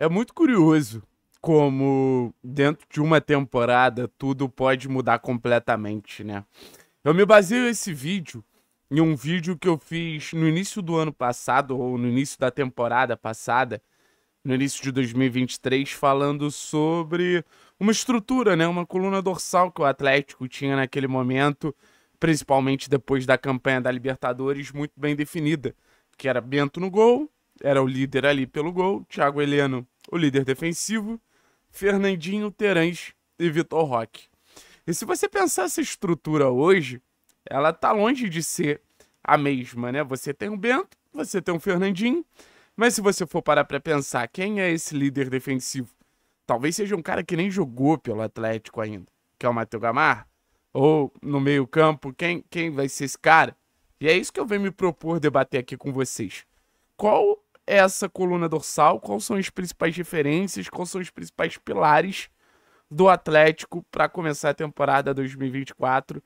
É muito curioso como dentro de uma temporada tudo pode mudar completamente, né? Eu me baseio esse vídeo em um vídeo que eu fiz no início do ano passado ou no início da temporada passada, no início de 2023, falando sobre uma estrutura, né, uma coluna dorsal que o Atlético tinha naquele momento, principalmente depois da campanha da Libertadores muito bem definida, que era Bento no gol, era o líder ali pelo gol, Thiago Heleno, o líder defensivo, Fernandinho, Terãs e Vitor Roque. E se você pensar essa estrutura hoje, ela tá longe de ser a mesma, né? Você tem o Bento, você tem o Fernandinho, mas se você for parar para pensar quem é esse líder defensivo, talvez seja um cara que nem jogou pelo Atlético ainda, que é o Matheus Gamar, ou no meio-campo, quem, quem vai ser esse cara? E é isso que eu venho me propor debater aqui com vocês. Qual essa coluna dorsal? Quais são as principais referências? Quais são os principais pilares do Atlético para começar a temporada 2024?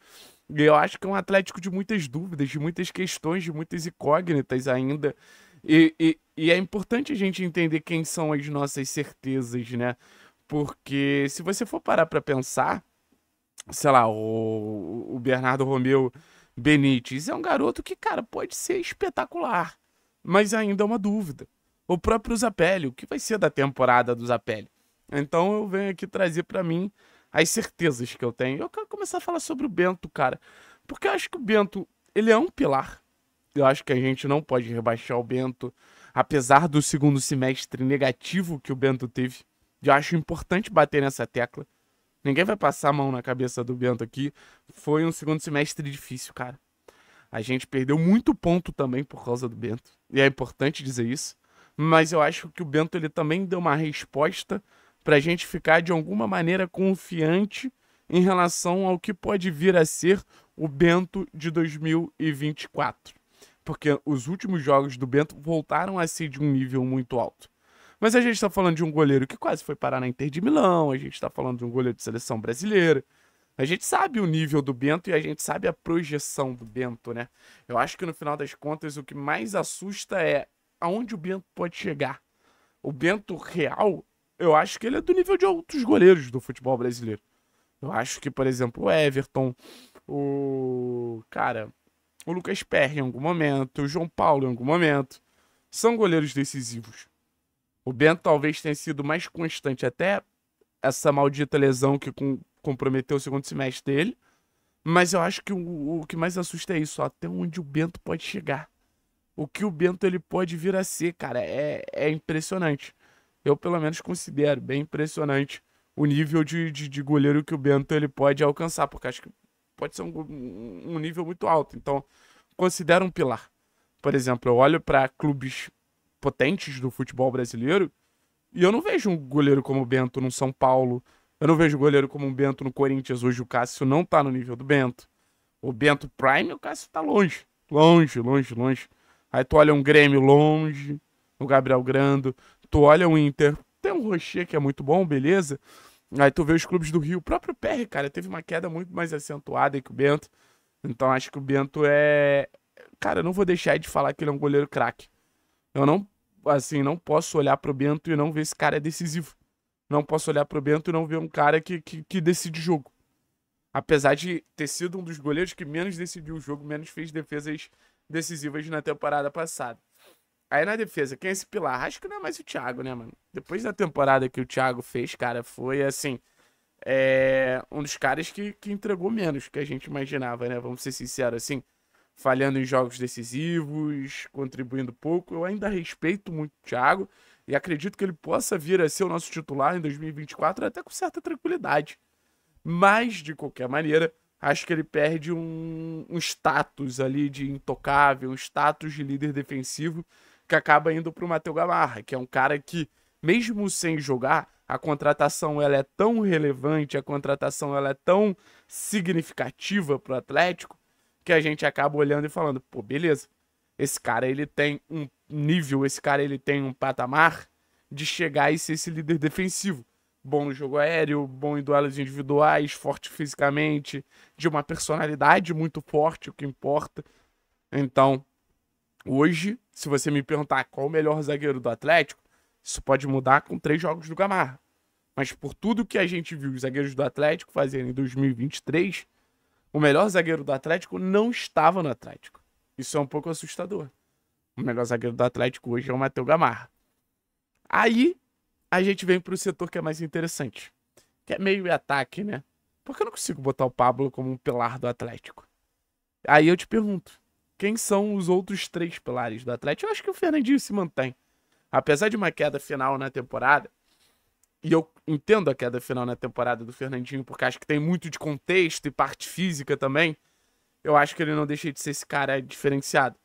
E eu acho que é um Atlético de muitas dúvidas, de muitas questões, de muitas incógnitas ainda. E, e, e é importante a gente entender quem são as nossas certezas, né? Porque se você for parar para pensar, sei lá, o, o Bernardo Romeu Benítez é um garoto que, cara, pode ser espetacular mas ainda é uma dúvida. O próprio Zapelli, o que vai ser da temporada do Zapelli? Então eu venho aqui trazer para mim as certezas que eu tenho. Eu quero começar a falar sobre o Bento, cara, porque eu acho que o Bento, ele é um pilar. Eu acho que a gente não pode rebaixar o Bento, apesar do segundo semestre negativo que o Bento teve. Eu acho importante bater nessa tecla. Ninguém vai passar a mão na cabeça do Bento aqui. Foi um segundo semestre difícil, cara. A gente perdeu muito ponto também por causa do Bento. E é importante dizer isso. Mas eu acho que o Bento ele também deu uma resposta para a gente ficar de alguma maneira confiante em relação ao que pode vir a ser o Bento de 2024. Porque os últimos jogos do Bento voltaram a ser de um nível muito alto. Mas a gente está falando de um goleiro que quase foi parar na Inter de Milão, a gente está falando de um goleiro de seleção brasileira, a gente sabe o nível do Bento e a gente sabe a projeção do Bento, né? Eu acho que no final das contas o que mais assusta é aonde o Bento pode chegar. O Bento real, eu acho que ele é do nível de outros goleiros do futebol brasileiro. Eu acho que, por exemplo, o Everton, o. Cara, o Lucas Perry em algum momento, o João Paulo em algum momento, são goleiros decisivos. O Bento talvez tenha sido mais constante, até essa maldita lesão que com comprometer o segundo semestre dele. Mas eu acho que o, o que mais assusta é isso, até onde o Bento pode chegar. O que o Bento ele pode vir a ser, cara, é, é impressionante. Eu, pelo menos, considero bem impressionante o nível de, de, de goleiro que o Bento ele pode alcançar, porque acho que pode ser um, um nível muito alto. Então, considero um pilar. Por exemplo, eu olho para clubes potentes do futebol brasileiro e eu não vejo um goleiro como o Bento num São Paulo, eu não vejo goleiro como um Bento no Corinthians hoje. O Cássio não tá no nível do Bento. O Bento Prime, o Cássio tá longe. Longe, longe, longe. Aí tu olha um Grêmio longe, o Gabriel Grando. Tu olha o Inter. Tem um Rocher que é muito bom, beleza. Aí tu vê os clubes do Rio. O próprio PR, cara, teve uma queda muito mais acentuada que o Bento. Então acho que o Bento é. Cara, eu não vou deixar de falar que ele é um goleiro craque. Eu não, assim, não posso olhar pro Bento e não ver esse cara é decisivo. Não posso olhar pro Bento e não ver um cara que, que, que decide jogo. Apesar de ter sido um dos goleiros que menos decidiu o jogo, menos fez defesas decisivas na temporada passada. Aí na defesa, quem é esse pilar? Acho que não é mais o Thiago, né, mano? Depois da temporada que o Thiago fez, cara, foi assim. É... um dos caras que, que entregou menos que a gente imaginava, né? Vamos ser sinceros, assim. Falhando em jogos decisivos, contribuindo pouco. Eu ainda respeito muito o Thiago. E acredito que ele possa vir a ser o nosso titular em 2024, até com certa tranquilidade. Mas, de qualquer maneira, acho que ele perde um, um status ali de intocável, um status de líder defensivo, que acaba indo para o Matheus Gamarra, que é um cara que, mesmo sem jogar, a contratação ela é tão relevante, a contratação ela é tão significativa para o Atlético, que a gente acaba olhando e falando, pô, beleza, esse cara ele tem um nível, esse cara ele tem um patamar de chegar e ser esse líder defensivo. Bom no jogo aéreo, bom em duelos individuais, forte fisicamente, de uma personalidade muito forte, o que importa. Então, hoje, se você me perguntar qual o melhor zagueiro do Atlético, isso pode mudar com três jogos do Gamarra. Mas por tudo que a gente viu os zagueiros do Atlético fazerem em 2023, o melhor zagueiro do Atlético não estava no Atlético. Isso é um pouco assustador. O melhor zagueiro do Atlético hoje é o Matheus Gamarra. Aí a gente vem para o setor que é mais interessante, que é meio e ataque, né? Porque eu não consigo botar o Pablo como um pilar do Atlético? Aí eu te pergunto, quem são os outros três pilares do Atlético? Eu acho que o Fernandinho se mantém. Apesar de uma queda final na temporada, e eu entendo a queda final na temporada do Fernandinho, porque acho que tem muito de contexto e parte física também, eu acho que ele não deixa de ser esse cara diferenciado.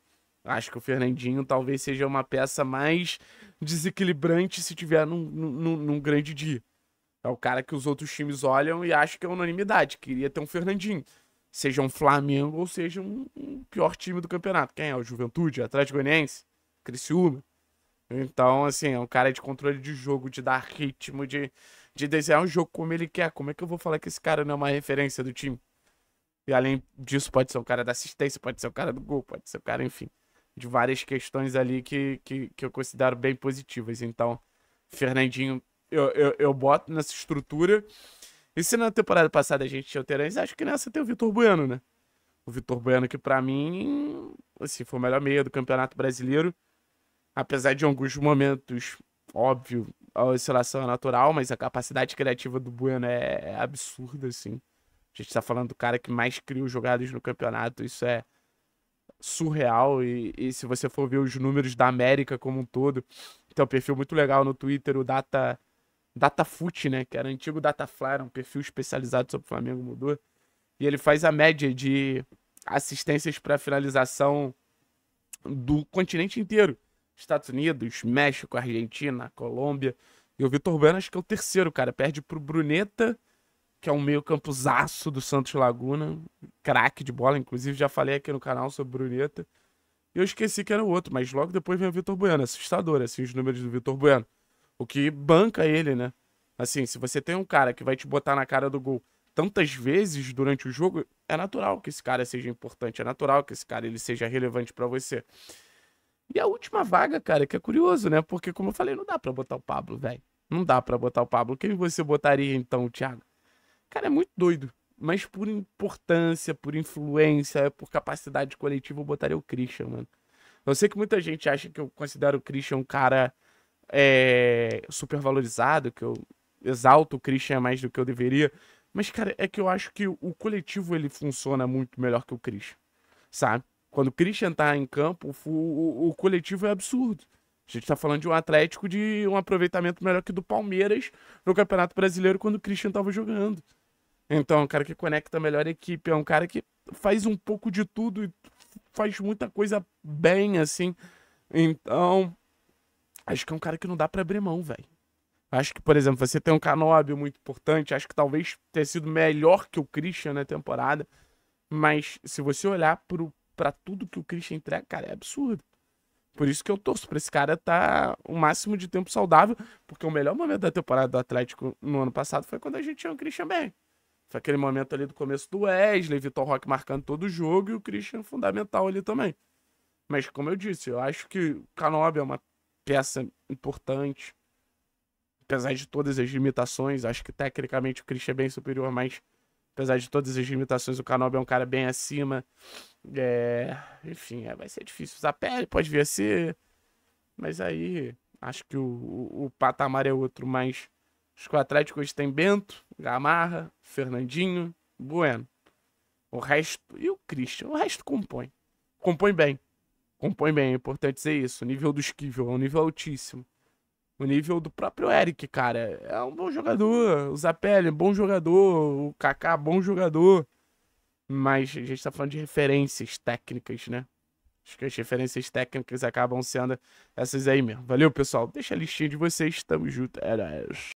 Acho que o Fernandinho talvez seja uma peça mais desequilibrante se tiver num, num, num grande dia. É o cara que os outros times olham e acham que é unanimidade. Queria ter um Fernandinho. Seja um Flamengo ou seja um, um pior time do campeonato. Quem é? O Juventude? Atlético Goianiense? Criciúma? Então, assim, é um cara de controle de jogo, de dar ritmo, de, de desenhar um jogo como ele quer. Como é que eu vou falar que esse cara não é uma referência do time? E além disso, pode ser um cara da assistência, pode ser um cara do gol, pode ser um cara, enfim de várias questões ali que, que, que eu considero bem positivas. Então, Fernandinho, eu, eu, eu boto nessa estrutura. E se na temporada passada a gente tinha o Terence, acho que nessa tem o Vitor Bueno, né? O Vitor Bueno, que para mim, assim, foi o melhor meia do Campeonato Brasileiro. Apesar de alguns momentos, óbvio, a oscilação é natural, mas a capacidade criativa do Bueno é, é absurda, assim. A gente tá falando do cara que mais criou jogadas no campeonato, isso é surreal. E, e, se você for ver os números da América como um todo, tem um perfil muito legal no Twitter, o Data. Foot, né? Que era antigo Data era um perfil especializado sobre o Flamengo, mudou. E ele faz a média de assistências para finalização do continente inteiro. Estados Unidos, México, Argentina, Colômbia. E o Vitor Bueno acho que é o terceiro, cara. Perde pro Bruneta que é um meio campozaço do Santos Laguna, craque de bola, inclusive já falei aqui no canal sobre o Bruneta. Eu esqueci que era o outro, mas logo depois vem o Vitor Bueno, assustador, assim, os números do Vitor Bueno. O que banca ele, né? Assim, se você tem um cara que vai te botar na cara do gol tantas vezes durante o jogo, é natural que esse cara seja importante, é natural que esse cara ele seja relevante para você. E a última vaga, cara, que é curioso, né? Porque como eu falei, não dá para botar o Pablo, velho. Não dá para botar o Pablo. Quem você botaria então, Thiago? Cara, é muito doido. Mas por importância, por influência, por capacidade coletiva, eu botaria o Christian, mano. Eu sei que muita gente acha que eu considero o Christian um cara é, super valorizado, que eu exalto o Christian mais do que eu deveria. Mas, cara, é que eu acho que o coletivo ele funciona muito melhor que o Christian, sabe? Quando o Christian tá em campo, o, o, o coletivo é absurdo. A gente tá falando de um Atlético de um aproveitamento melhor que do Palmeiras no Campeonato Brasileiro quando o Christian tava jogando. Então, é um cara que conecta melhor equipe, é um cara que faz um pouco de tudo e faz muita coisa bem, assim. Então, acho que é um cara que não dá para abrir mão, velho. Acho que, por exemplo, você tem um Canobi muito importante, acho que talvez tenha sido melhor que o Christian na temporada, mas se você olhar pro, pra tudo que o Christian entrega, cara, é absurdo. Por isso que eu torço pra esse cara estar tá o máximo de tempo saudável, porque o melhor momento da temporada do Atlético no ano passado foi quando a gente tinha o Christian bem. Foi aquele momento ali do começo do Wesley, Vitor Roque marcando todo o jogo e o Christian fundamental ali também. Mas como eu disse, eu acho que o Canobi é uma peça importante. Apesar de todas as limitações, acho que tecnicamente o Christian é bem superior, mas apesar de todas as limitações, o Canobi é um cara bem acima. É... Enfim, é, vai ser difícil usar pele, pode vir a ser. Mas aí acho que o, o, o patamar é outro, mas os que o Atlético hoje tem Bento, Gamarra, Fernandinho, Bueno. O resto. E o Christian? O resto compõe. Compõe bem. Compõe bem, é importante dizer isso. O nível do Esquivel é um nível altíssimo. O nível do próprio Eric, cara. É um bom jogador. O Zapelli é bom jogador. O Kaká bom jogador. Mas a gente tá falando de referências técnicas, né? Acho que as referências técnicas acabam sendo essas aí mesmo. Valeu, pessoal. Deixa a listinha de vocês. Tamo junto. Era. É